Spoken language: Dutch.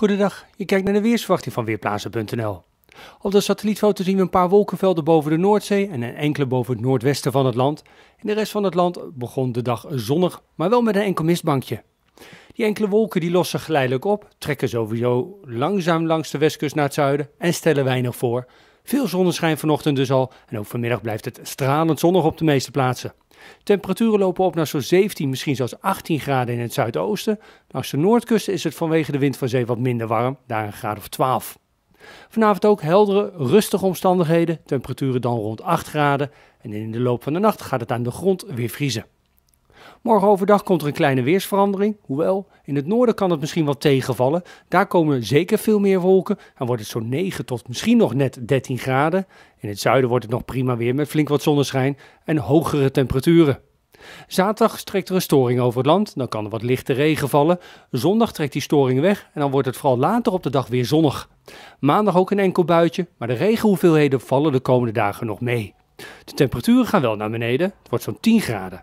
Goedendag, je kijkt naar de weersverwachting van Weerplaatsen.nl. Op de satellietfoto zien we een paar wolkenvelden boven de Noordzee en een enkele boven het noordwesten van het land. In de rest van het land begon de dag zonnig, maar wel met een enkel mistbankje. Die enkele wolken die lossen geleidelijk op, trekken sowieso langzaam langs de westkust naar het zuiden en stellen weinig voor. Veel zonneschijn vanochtend dus al en ook vanmiddag blijft het stralend zonnig op de meeste plaatsen. Temperaturen lopen op naar zo'n 17, misschien zelfs 18 graden in het zuidoosten. Langs de noordkust is het vanwege de wind van zee wat minder warm, daar een graad of 12. Vanavond ook heldere, rustige omstandigheden, temperaturen dan rond 8 graden. En in de loop van de nacht gaat het aan de grond weer vriezen. Morgen overdag komt er een kleine weersverandering. Hoewel, in het noorden kan het misschien wat tegenvallen. Daar komen zeker veel meer wolken. Dan wordt het zo'n 9 tot misschien nog net 13 graden. In het zuiden wordt het nog prima weer met flink wat zonneschijn en hogere temperaturen. Zaterdag trekt er een storing over het land, dan kan er wat lichte regen vallen. Zondag trekt die storing weg en dan wordt het vooral later op de dag weer zonnig. Maandag ook een enkel buitje, maar de regenhoeveelheden vallen de komende dagen nog mee. De temperaturen gaan wel naar beneden, het wordt zo'n 10 graden.